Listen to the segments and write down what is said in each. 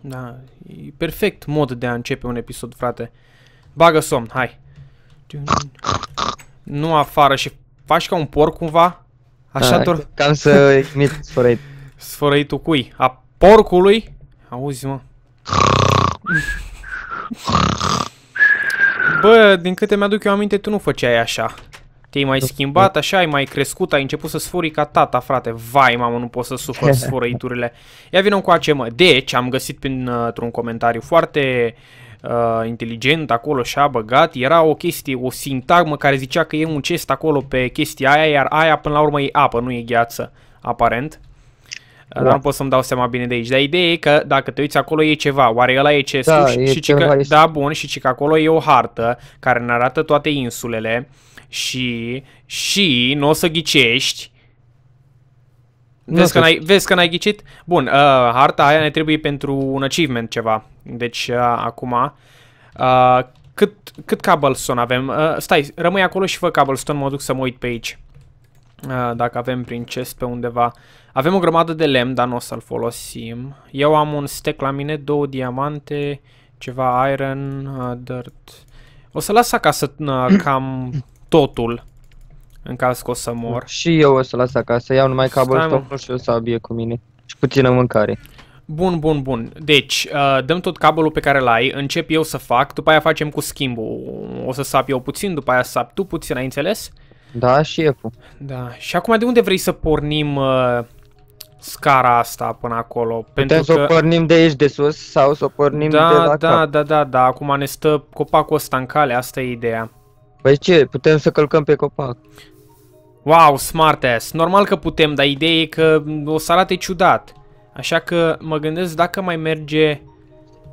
Da, e perfect mod de a începe un episod, frate. Bagă somn, hai. Nu afară și faci ca un porc cumva? Așa doar... Da, cam să emit sfărăit. Sfărăitul cui? A porcului? Auzi, mă. Bă, din câte mi-aduc eu aminte, tu nu făceai așa. Te-ai mai schimbat așa, ai mai crescut, ai început să sfori ca tata, frate. Vai, mamă, nu pot să sufăr sfărăiturile. Ia vină cu ace, mă. Deci, am găsit printr-un comentariu foarte uh, inteligent acolo și a băgat. Era o chestie, o sintagmă care zicea că e un cest acolo pe chestia aia, iar aia până la urmă e apă, nu e gheață, aparent. Da. Dar nu pot să-mi dau seama bine de aici. Dar ideea e că dacă te uiți acolo e ceva. Oare ăla e cestul? Da, și, e și ceva că, da, bun. Și că acolo e o hartă care ne arată toate insulele și, și nu o să ghicești. Vezi că, n-ai, vezi că n-ai ghicit? Bun, uh, harta aia ne trebuie pentru un achievement ceva. Deci, uh, acum, uh, cât, cât cobblestone avem? Uh, stai, rămâi acolo și fă cobblestone, mă duc să mă uit pe aici. Uh, dacă avem prin chest pe undeva. Avem o grămadă de lemn, dar nu o să-l folosim. Eu am un stack la mine, două diamante, ceva iron, uh, dirt. O să las acasă uh, cam totul în caz că o să mor. Și eu o să las acasă, iau numai cobblestone și o abie cu mine și puțină mâncare. Bun, bun, bun. Deci, uh, dăm tot cabelul pe care l-ai, încep eu să fac, după aia facem cu schimbul. O să sap eu puțin, după aia sap tu puțin, ai înțeles? Da, și eu. Da. Și acum de unde vrei să pornim uh, scara asta până acolo? Putem Pentru să că... o pornim de aici de sus sau să o pornim da, de la da, cap. Da, da, da, da. Acum ne stă copacul ăsta în cale, asta e ideea. Păi ce, putem să călcăm pe copac. Wow, smart ass. Normal că putem, dar ideea e că o să arate ciudat. Așa că mă gândesc dacă mai merge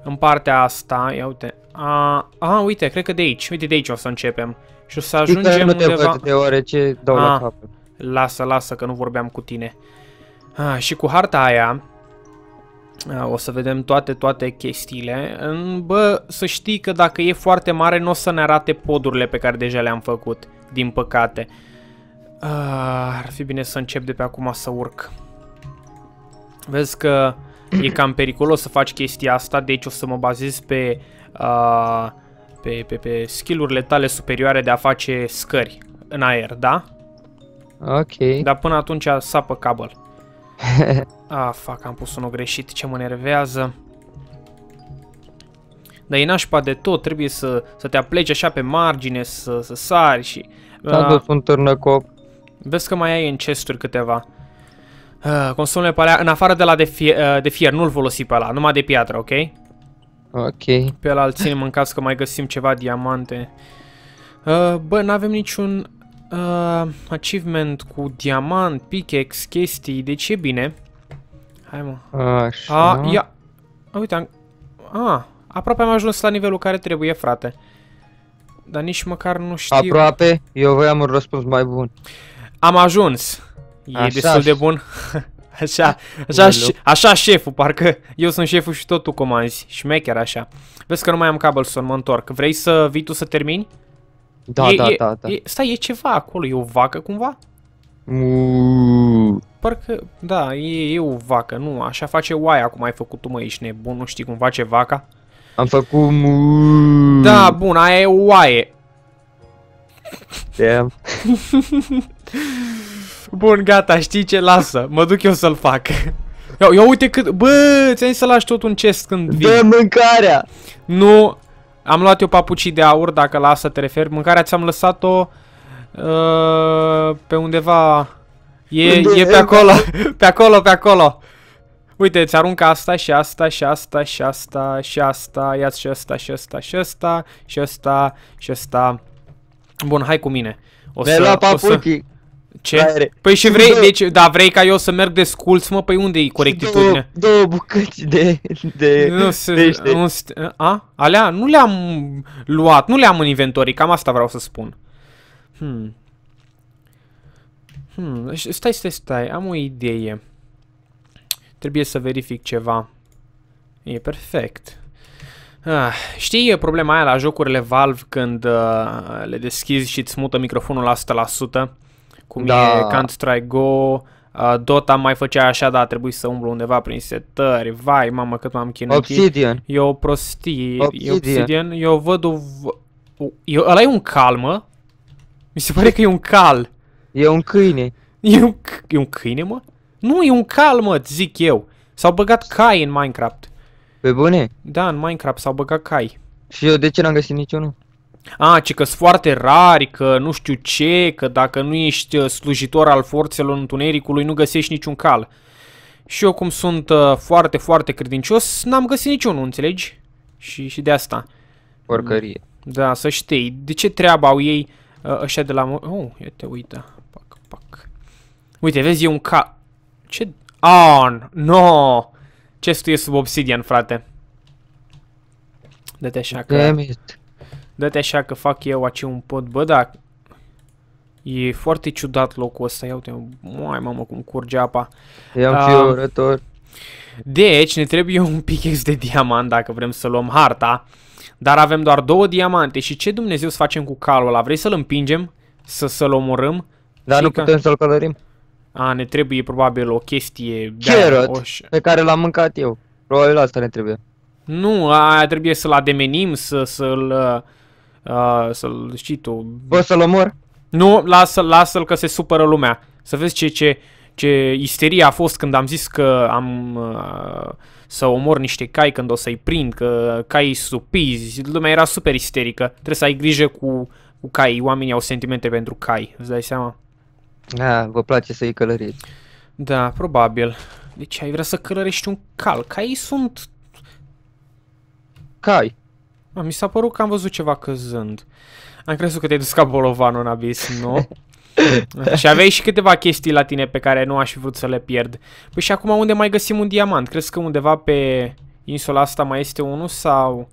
în partea asta. Ia uite. A, a uite, cred că de aici. Uite, de aici o să începem. Și o să ajungem Uite, nu te undeva... ce deoarece dau a, la ah, cap. Lasă, lasă, că nu vorbeam cu tine. A, ah, și cu harta aia o să vedem toate, toate chestiile. Bă, să știi că dacă e foarte mare, nu o să ne arate podurile pe care deja le-am făcut, din păcate. Ar fi bine să încep de pe acum să urc. Vezi că e cam periculos să faci chestia asta, deci o să mă bazez pe, pe, pe, pe skill-urile tale superioare de a face scări în aer, da? Ok. Dar până atunci sapă cable. ah, fac, am pus unul greșit, ce mă nervează. Dar e nașpa de tot, trebuie să, să te apleci așa pe margine, să, să sari și... S-a ah. dus un târnăcop. Vezi că mai ai în chesturi câteva. Uh, ah, consumele pe alea, în afară de la de fier, uh, ah, de fier nu-l folosi pe ala, numai de piatră, ok? Ok. Pe ala îl ținem în caz că mai găsim ceva diamante. Uh, bă, n-avem niciun Uh, achievement cu diamant, pickaxe, chestii, deci ce bine. Hai mă. Așa. A, ia. A, uite, am... A, aproape am ajuns la nivelul care trebuie, frate. Dar nici măcar nu știu. Aproape? Eu voiam un răspuns mai bun. Am ajuns. E așa, destul de bun. Așa, așa, așa șeful, parcă eu sunt șeful și tot tu comanzi, șmecher așa. Vezi că nu mai am să mă întorc. Vrei să vii tu să termini? Da, e, da, e, da, da. E, stai, e ceva acolo, e o vacă cumva? Mm. Parcă, da, e, e o vacă, nu, așa face oaia cum ai făcut tu mă, ești nebun, nu știi cum face vaca? Am făcut... Mm. Da, bun, aia e oaie. Damn. bun, gata, știi ce, lasă, mă duc eu să-l fac. Ia, ia uite cât... Bă, ți ai să lași tot un chest când vii. Dă mâncarea! Nu, am luat eu papucii de aur, dacă la asta te referi. Mâncarea ți-am lăsat-o uh, pe undeva... E, Unde e pe acolo, pe acolo, pe acolo. Uite, ți arunc asta și asta și asta și asta și asta, ia și asta și asta și asta și asta și asta. Bun, hai cu mine. O să, O să... Ce? Care... Păi și vrei, deci, da, vrei ca eu să merg de sculț, mă? Păi unde e corectitudine? Două, două bucăți de, de, nu, se, de nu, a? Alea? Nu le-am luat, nu le-am în inventorii, cam asta vreau să spun. Hmm. Hmm, stai, stai, stai, am o idee. Trebuie să verific ceva. E perfect. Ah, știi problema aia la jocurile Valve când uh, le deschizi și îți mută microfonul la 100%? cum da. e Counter-Strike Go, uh, Dota mai făcea așa, dar a trebuit să umblu undeva prin setări. Vai, mamă, cât m-am chinuit. Obsidian. E o prostie. Obsidian. Obsidian. Eu văd o... Eu, ăla e un cal, mă? Mi se pare că e un cal. E un câine. E un, e un câine, mă? Nu, e un cal, mă, zic eu. S-au băgat cai în Minecraft. Pe bune? Da, în Minecraft s-au băgat cai. Și eu de ce n-am găsit niciunul? A, ci că sunt foarte rari, că nu știu ce, că dacă nu ești uh, slujitor al forțelor întunericului nu găsești niciun cal. Și eu cum sunt uh, foarte, foarte credincios, n-am găsit niciunul, înțelegi? Și, și de asta. Porcărie. Da, să știi. De ce treaba au ei așa uh, de la... Oh, ia te uită. Pac, pac. Uite, vezi, e un ca... Ce... Oh, No! Ce stuie sub obsidian, frate. Dă-te așa că... Damn it. Dă-te așa că fac eu aici un pod, bă, da. E foarte ciudat locul ăsta, ia uite, mai mamă cum curge apa. i ah. și eu rător. Deci, ne trebuie un pickaxe de diamant dacă vrem să luăm harta. Dar avem doar două diamante și ce Dumnezeu să facem cu calul ăla? Vrei să-l împingem? Să, să-l omorâm? Dar nu putem să-l călărim. A, ne trebuie probabil o chestie... Carrot, de pe care l-am mâncat eu. Probabil asta ne trebuie. Nu, aia trebuie să-l ademenim, să, să-l... Uh, să-l știi tu. Bă, să-l omor? Nu, lasă-l, lasă-l că se supără lumea. Să vezi ce, ce, ce isterie a fost când am zis că am uh, să omor niște cai când o să-i prind, că cai supizi. Lumea era super isterică. Trebuie să ai grijă cu, cu cai. Oamenii au sentimente pentru cai. Îți dai seama? Da, vă place să-i călăriți. Da, probabil. Deci ai vrea să călărești un cal. Caii sunt... Cai. A, mi s-a părut că am văzut ceva căzând. Am crezut că te-ai dus ca bolovanul în abis, nu? și aveai și câteva chestii la tine pe care nu aș fi vrut să le pierd. Păi și acum unde mai găsim un diamant? Crezi că undeva pe insula asta mai este unul sau...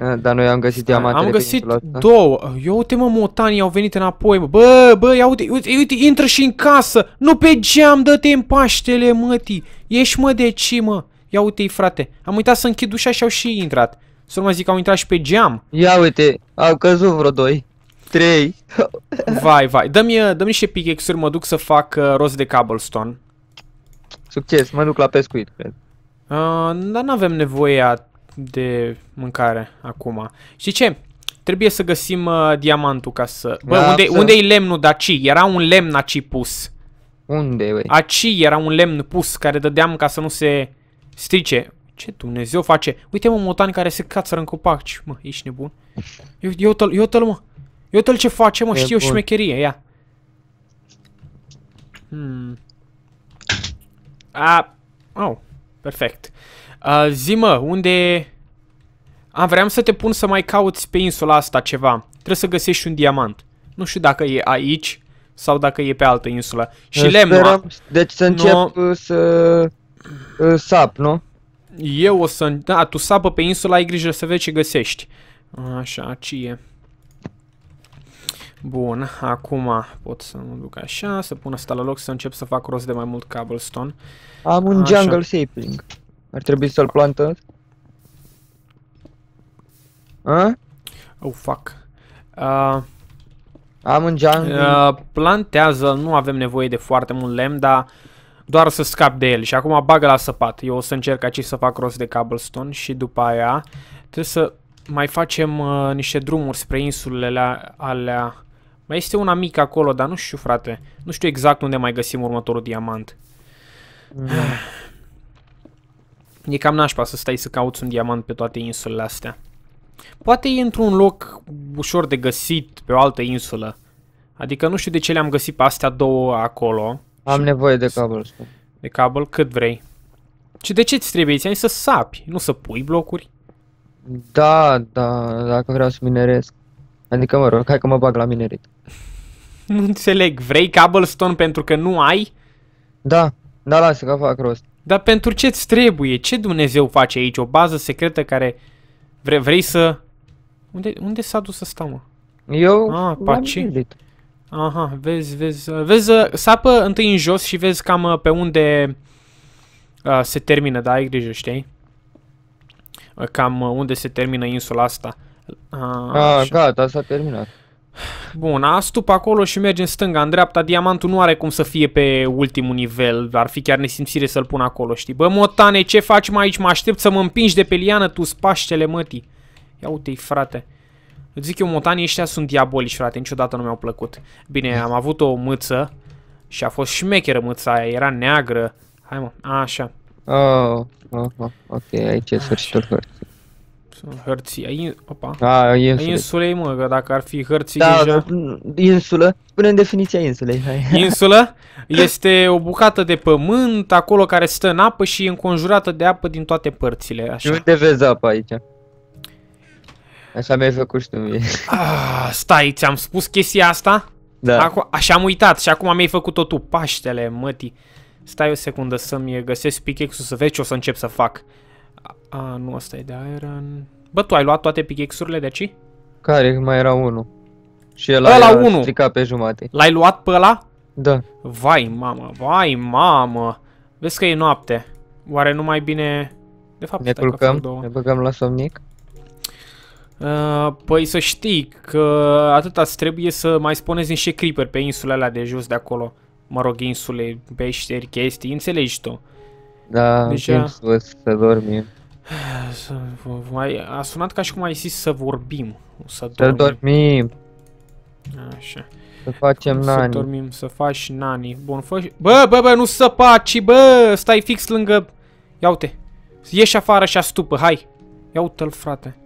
Eh, dar noi am găsit diamantele Am găsit două. Ia uite mă, motanii au venit înapoi. Bă, bă, ia uite, uite, uite, intră și în casă. Nu pe geam, dă-te în paștele, mătii. Ești mă de ce, mă? Ia uite-i, frate. Am uitat să închid ușa și au și intrat. Să mă zic că au intrat și pe geam. Ia uite, au căzut vreo doi. Trei. vai, vai. Dă-mi uh, dă, -mi, niște pickaxe-uri, mă duc să fac uh, roz de cobblestone. Succes, mă duc la pescuit, cred. Uh, dar nu avem nevoie de mâncare acum. Și ce? Trebuie să găsim uh, diamantul ca să... Bă, da, unde, unde e lemnul de aci? Era un lemn aci pus. Unde, băi? Aci era un lemn pus care dădeam ca să nu se strice. Ce Dumnezeu face? Uite mă, motani care se cațără în copaci. Mă, ești nebun? Eu, eu mă. Eu ce face, mă, e știu bun. șmecherie, ia. Hmm. A, oh, perfect. Uh, zi mă, unde... A, vreau să te pun să mai cauți pe insula asta ceva. Trebuie să găsești un diamant. Nu știu dacă e aici sau dacă e pe altă insulă. Și lemnul... Deci să încep no... să... Sap, nu? Eu o să... Da, tu sapă pe insula, ai grijă să vezi ce găsești. Așa, ce e? Bun, acum pot să mă duc așa, să pun asta la loc, să încep să fac rost de mai mult cobblestone. Am un așa. jungle sapling. Ar trebui să-l plantez. A? Oh, fuck. Uh, Am un jungle. Uh, plantează, nu avem nevoie de foarte mult lemn, dar doar să scap de el și acum bagă la săpat. Eu o să încerc aici să fac rost de cobblestone și după aia trebuie să mai facem uh, niște drumuri spre insulele alea. Mai este una mică acolo, dar nu știu, frate. Nu știu exact unde mai găsim următorul diamant. Mm. E cam nașpa să stai să cauți un diamant pe toate insulele astea. Poate e într-un loc ușor de găsit pe o altă insulă. Adică nu știu de ce le-am găsit pe astea două acolo. Am nevoie de cablu ăsta. De cablu cât vrei. Și de ce ți trebuie? Ți-ai să sapi, nu să pui blocuri. Da, da, dacă vreau să mineresc. Adică, mă rog, hai că mă bag la minerit. Nu înțeleg, vrei cobblestone pentru că nu ai? Da, da, lasă că fac rost. Dar pentru ce ți trebuie? Ce Dumnezeu face aici? O bază secretă care vre vrei să... Unde, unde s-a dus ăsta, mă? Eu... Ah, Minerit. Aha, vezi, vezi, vezi, sapă întâi în jos și vezi cam uh, pe unde uh, se termină, da, ai grijă, știi? Uh, cam uh, unde se termină insula asta. A, ah, ah gata, s-a terminat. Bun, astup acolo și merge în stânga, în dreapta. Diamantul nu are cum să fie pe ultimul nivel. Ar fi chiar nesimțire să-l pun acolo, știi? Bă, motane, ce faci mai aici? Mă aștept să mă împingi de pe liană, tu spaștele mătii. Ia uite-i, frate. Eu zic eu, montanii ăștia sunt diabolici, frate, niciodată nu mi-au plăcut. Bine, am avut o mâță și a fost șmecheră mâța aia, era neagră. Hai mă, așa. Oh, oh, oh ok, aici e sfârșitul hărții. Sunt hărții, opa. A, insule. Insulei, mă, că dacă ar fi hărții da, deja... insulă, până în definiția insulei, hai. Insulă este o bucată de pământ acolo care stă în apă și e înconjurată de apă din toate părțile, așa. Și unde vezi apa aici? Așa mi-ai făcut și tu mie. Ah, stai, ți-am spus chestia asta? Da. Acu așa am uitat și acum mi-ai făcut totul Paștele, mătii. Stai o secundă să-mi găsesc pickaxe-ul să vezi ce o să încep să fac. A, nu, asta e de iron. Bă, tu ai luat toate pickaxe-urile de aici? Care? Mai era unul. Și el ăla unu. stricat pe jumate. L-ai luat pe ăla? Da. Vai, mamă, vai, mamă. Vezi că e noapte. Oare nu mai bine... De fapt, ne culcăm, ne băgăm la somnic. Uh, păi să știi că atât ați trebuie să mai spuneți niște creeper pe insula alea de jos de acolo. Mă rog, insule, peșteri, chestii, înțelegi tu. Da, Deja... Deci, insule să dormim. A sunat ca și cum ai zis să vorbim, să dormim. Să dormim. Așa. Să facem să nani. Să dormim, să faci nani. Bun, fă... Bă, bă, bă, nu să paci, bă! Stai fix lângă... Ia uite. Ieși afară și astupă, hai! Ia uite-l, frate.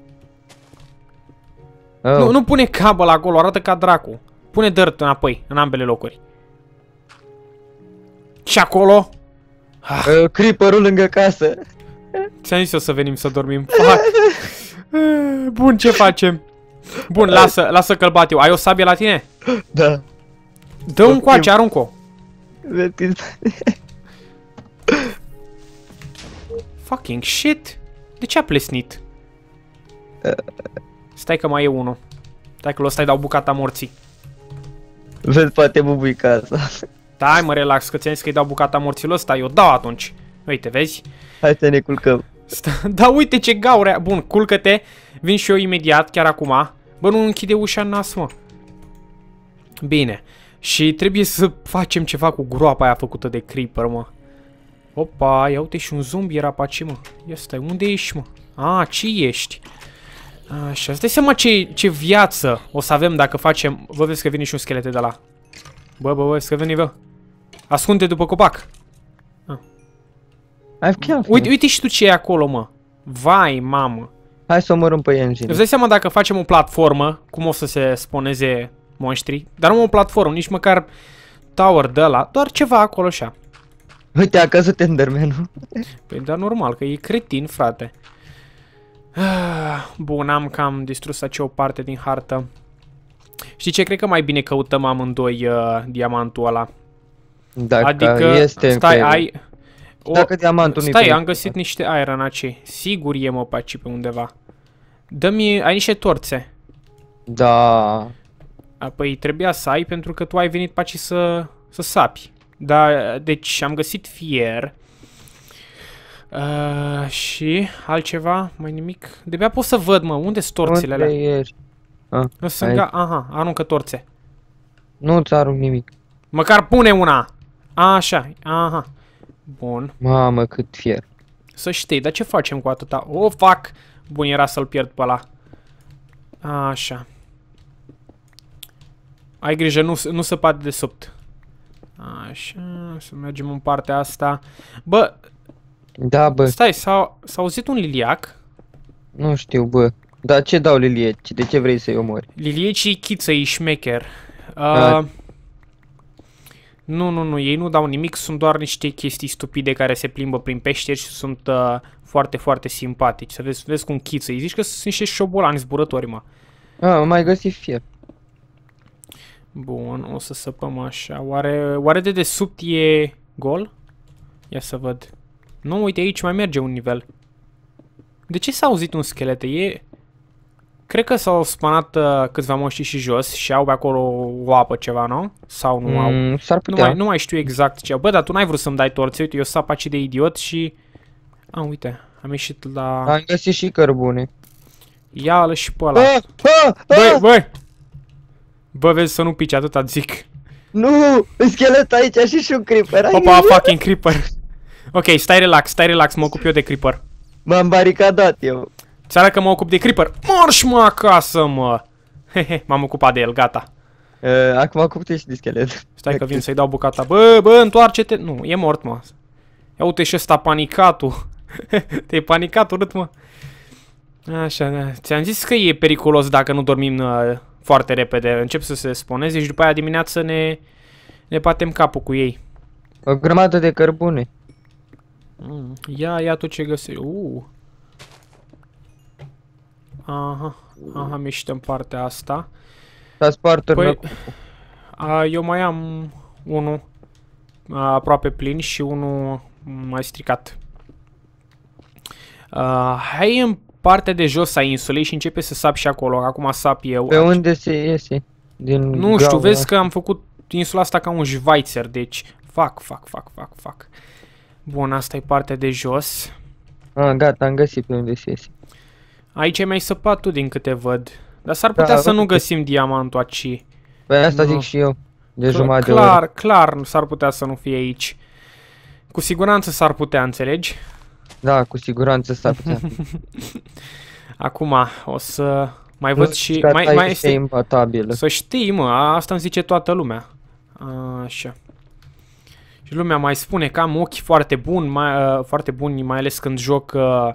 Oh. Nu, nu pune cabal acolo, arată ca dracu. Pune dirt înapoi, în ambele locuri. Și acolo? Ah. Uh, creeperul lângă casă. Ți-am zis eu să venim să dormim. Fuck. Bun, ce facem? Bun, uh. lasă, lasă că-l bat eu. Ai o sabie la tine? Da. Dă un coace, arunc-o. Fucking shit. De ce a plesnit? Uh. Stai că mai e unul. Stai că l stai dau bucata morții. Vezi, poate bubuica asta. Stai mă, relax, că ți-am zis că îi dau bucata morților ăsta, eu dau atunci. Uite, vezi? Hai să ne culcăm. Da, uite ce gaură. Bun, culcă-te. Vin și eu imediat, chiar acum. Bă, nu închide ușa în nas, mă. Bine. Și trebuie să facem ceva cu groapa aia făcută de creeper, mă. Opa, ia uite și un zombie era pe ce, mă. Ia stai, unde ești, mă? A, ce ești? Așa, îți dai seama ce, ce viață o să avem dacă facem... Vă vezi că vine și un schelet de la... Bă, bă, bă, că veni, bă. Ascunde după copac. Ah. Uite, uite și tu ce e acolo, mă. Vai, mamă. Hai să omorâm pe engine. Îți dai seama dacă facem o platformă, cum o să se sponeze monștrii? Dar nu o platformă, nici măcar tower de la, doar ceva acolo așa. Uite, a căzut Enderman-ul. Păi, dar normal, că e cretin, frate. Ah, bun, am cam distrus acea parte din hartă. Știi ce? Cred că mai bine căutăm amândoi uh, diamantul ăla. Dacă adică, este stai, pe... ai... O... Dacă diamantul Stai, am găsit niște iron acei. Sigur e mă paci pe undeva. Dă-mi... Ai niște torțe. Da. A, păi trebuia să ai pentru că tu ai venit paci să, să sapi. Da, deci am găsit fier. Uh, și altceva? Mai nimic? De abia pot să văd, mă. Unde sunt torțile alea? Ești? Ah, nu sunt ca... Aha, aruncă torțe. Nu ți arunc nimic. Măcar pune una! Așa, aha. Bun. Mamă, cât fier. Să știi, dar ce facem cu atâta? O, fac! Bun, era să-l pierd pe ăla. Așa. Ai grijă, nu, nu se pat de subt. Așa, să mergem în partea asta. Bă, da, bă. Stai, s-a auzit un liliac? Nu știu, bă. Dar ce dau lilieci? De ce vrei să-i omori? e chiță, e șmecher. Uh, nu, nu, nu, ei nu dau nimic, sunt doar niște chestii stupide care se plimbă prin peșteri și sunt uh, foarte, foarte simpatici. Să vezi, vezi cum chiță, îi zici că sunt niște șobolani zburători, mă. Ah, mai găsit fie. Bun, o să săpăm așa. Oare, oare de desubt e gol? Ia să văd. Nu, uite, aici mai merge un nivel. De ce s-a auzit un schelet? E... Cred că s-au spanat uh, câțiva moștii și jos și au pe acolo o apă ceva, nu? Sau nu mm, au? S-ar putea. Nu mai, nu mai știu exact ce. Bă, dar tu n-ai vrut să-mi dai torțe. Uite, eu s-a paci de idiot și... A, uite, am ieșit la... Am găsit și cărbune. Ia-l și pe ăla. Ah, ah, ah! Băi, băi! Bă, vezi să nu pici atâta, zic. Nu! Schelet aici și și un creeper. Opa, fucking creeper. Ok, stai relax, stai relax, mă ocup eu de Creeper. M-am baricadat eu. Ți că mă ocup de Creeper. Marș mă acasă, mă! Hehe, m-am ocupat de el, gata. Uh, acum acum tu ești de schelet. Stai că vin să-i dau bucata. Bă, bă, întoarce-te. Nu, e mort, mă. Ia uite și ăsta panicatul. Te-ai panicat urât, mă. Așa, da. ți-am zis că e periculos dacă nu dormim uh, foarte repede. Încep să se sponeze și după aia dimineață ne, ne patem capul cu ei. O grămadă de cărbune. Mm. Ia, ia tu ce găsi. Uuu. Aha, aha, miștăm partea asta. S-a spart păi, a, eu mai am unul aproape plin și unul mai stricat. A, hai în partea de jos a insulei și începe să sap și acolo. Acum sap eu. Pe aici. unde se iese? Din nu știu, vezi asta. că am făcut insula asta ca un Schweizer, deci fac, fac, fac, fac, fac. Bun, asta e partea de jos. Ah, gata, am găsit pe unde se iese. Aici ai mai săpat tu din câte văd. Dar s-ar putea da, să nu găsim că... diamantul aci. Păi asta nu. zic și eu. De clar, de clar, clar s-ar putea să nu fie aici. Cu siguranță s-ar putea, înțelegi? Da, cu siguranță s-ar putea. Acum o să mai văd nu și... Mai, mai este impatabilă. Să știi, mă, asta îmi zice toată lumea. Așa. Și lumea mai spune că am ochi foarte buni, mai, uh, foarte buni, mai ales când joc uh,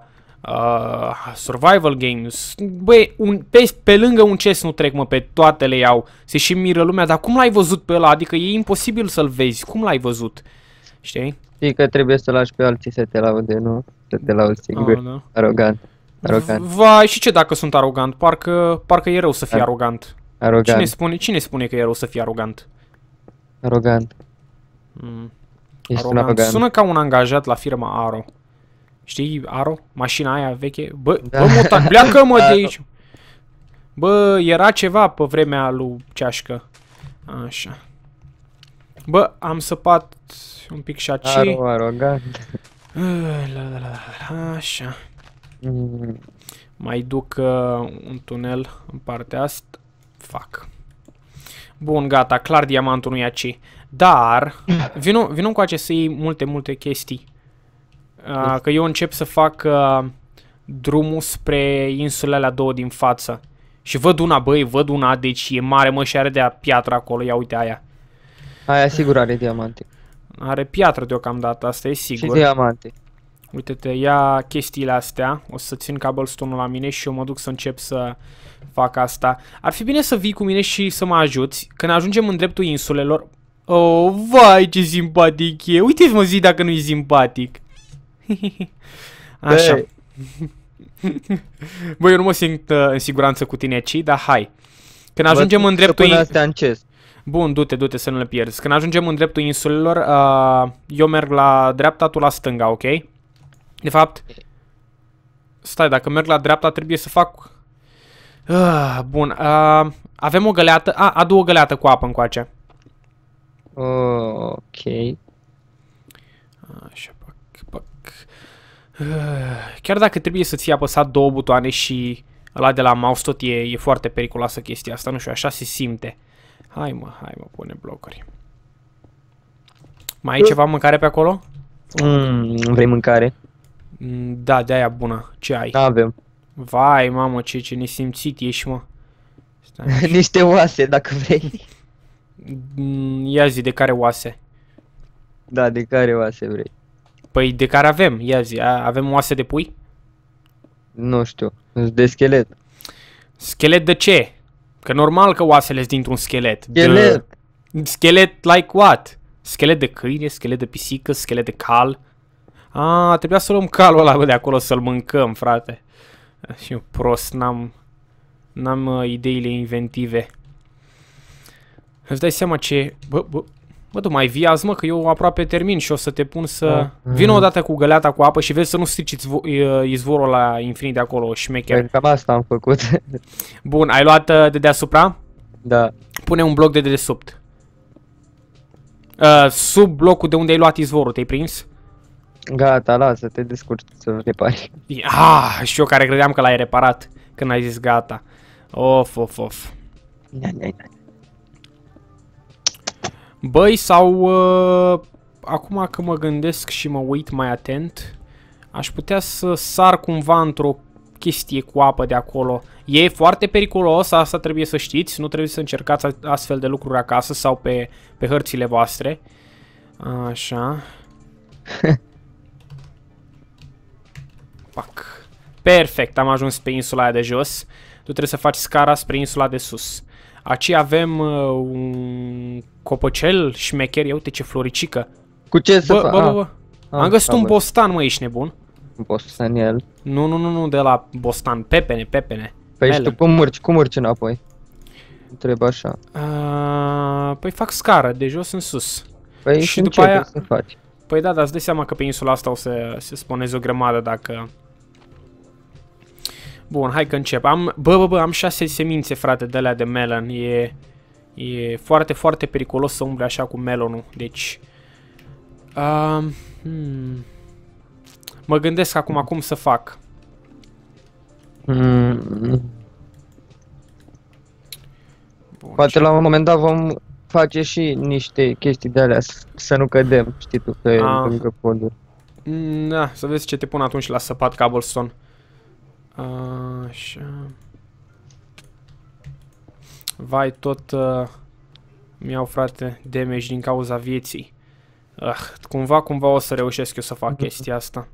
uh, survival games. Băi, un, pe, pe lângă un chest, nu trec, mă, pe toate le iau. Se și miră lumea, dar cum l-ai văzut pe ăla? Adică e imposibil să-l vezi. Cum l-ai văzut? Știi? Știi că trebuie să lași pe alții să te laude, nu? Să te laude singur. Oh, da. Arogant. Arogant. Vai, și ce dacă sunt arogant? Parcă, parcă e rău să fii Ar arogant. Arogant. Cine spune, cine spune că e rău să fii arogant? Arogant. Mm. Ești Sună ca un angajat la firma Aro. Știi, Aro? Mașina aia veche. Bă, da. bă muta, pleacă mă de aici. Bă, era ceva pe vremea lui Ceașcă. Așa. Bă, am săpat un pic și aici. Aro, arogant. La, la, la, la, așa. Mai duc uh, un tunel în partea asta. Fac. Bun, gata, clar diamantul nu e aici. Dar mm. vin, vin cu aceste multe, multe chestii. Uh, mm. că eu încep să fac uh, drumul spre insulele două din față. Și văd una, băi, văd una, deci e mare, mă, și are de piatră acolo, ia uite aia. Aia sigur are diamante. Are piatră deocamdată, asta e sigur. Și diamante. Uite-te, ia chestiile astea, o să țin cobblestone-ul la mine și eu mă duc să încep să fac asta. Ar fi bine să vii cu mine și să mă ajuți. Când ajungem în dreptul insulelor, Oh, vai, ce simpatic e. Uite-ți mă zi dacă nu-i simpatic. Așa. Băi, eu nu mă simt uh, în siguranță cu tine, ci, dar hai. Când ajungem Bă, în dreptul... Până în Bun, du-te, du-te să nu le pierzi. Când ajungem în dreptul insulelor, uh, eu merg la dreapta, tu la stânga, ok? De fapt, stai, dacă merg la dreapta trebuie să fac... Uh, bun, uh, avem o găleată, a, adu o găleată cu apă încoace ok. Așa, pac, pac. Chiar dacă trebuie să ți apăsat două butoane și ăla de la mouse tot e, e foarte periculoasă chestia asta, nu știu, așa se simte. Hai mă, hai mă, pune blocuri. Mai ai ceva mâncare pe acolo? Mm, vrei mâncare? Mm, da, de-aia bună. Ce ai? Da, avem Vai, mamă, ce, ce nesimțit ești, mă. Stai Niște oase, dacă vrei. Mm, ia zi, de care oase? Da, de care oase vrei? Păi de care avem, ia zi, avem oase de pui? Nu știu, de schelet. Schelet de ce? Că normal că oasele sunt dintr-un schelet. Schelet! De... Schelet like what? Schelet de câine, schelet de pisică, schelet de cal. A, trebuia să luăm calul ăla bă, de acolo să-l mâncăm, frate. Și eu prost, n-am... N-am uh, ideile inventive. Îți dai seama ce... Bă, bă, bă tu mai vii azi, mă, că eu aproape termin și o să te pun să... Da. Mm -hmm. Vină odată cu găleata cu apă și vezi să nu strici izvorul la infinit de acolo, șmecher. Păi, cam asta am făcut. Bun, ai luat uh, de deasupra? Da. Pune un bloc de dedesubt. Uh, sub blocul de unde ai luat izvorul, te-ai prins? Gata, lasă, te descurci să repari. Ah, și eu care credeam că l-ai reparat când ai zis gata. Of, of, of. Na, na, na. Băi, sau... Uh, acum că mă gândesc și mă uit mai atent, aș putea să sar cumva într-o chestie cu apă de acolo. E foarte periculos, asta trebuie să știți, nu trebuie să încercați astfel de lucruri acasă sau pe, pe hărțile voastre. Așa. Pac. Perfect, am ajuns pe insula aia de jos. Tu trebuie să faci scara spre insula de sus. Aici avem uh, un copăcel șmecher, ia uite ce floricică. Cu ce bă, să Bă, bă, ah, bă. Ah, Am găsit ah, un bă. bostan, mă, ești nebun. Bostan el? Nu, nu, nu, nu, de la bostan, pepene, pepene. Păi Mele. și tu cum urci, cum urci înapoi? Întreb așa. Uh, păi fac scară, de jos în sus. Păi și după aia... să faci. Păi da, dar îți dai seama că pe insula asta o să se sponeze o grămadă dacă Bun, hai că încep. Am, bă, bă, bă, am șase semințe, frate, de alea de melon. E, e foarte, foarte periculos să umble așa cu melonul. Deci... Uh, hmm, mă gândesc acum cum să fac. Mm. Bun, Poate la un moment dat vom face și niște chestii de alea, să nu cădem, știi tu, pe lângă ah. poduri. Mm, da, să vezi ce te pun atunci la săpat cobblestone. Așa. Vai, tot uh, mi-au, frate, damage din cauza vieții. Uh, cumva, cumva o să reușesc eu să fac chestia asta.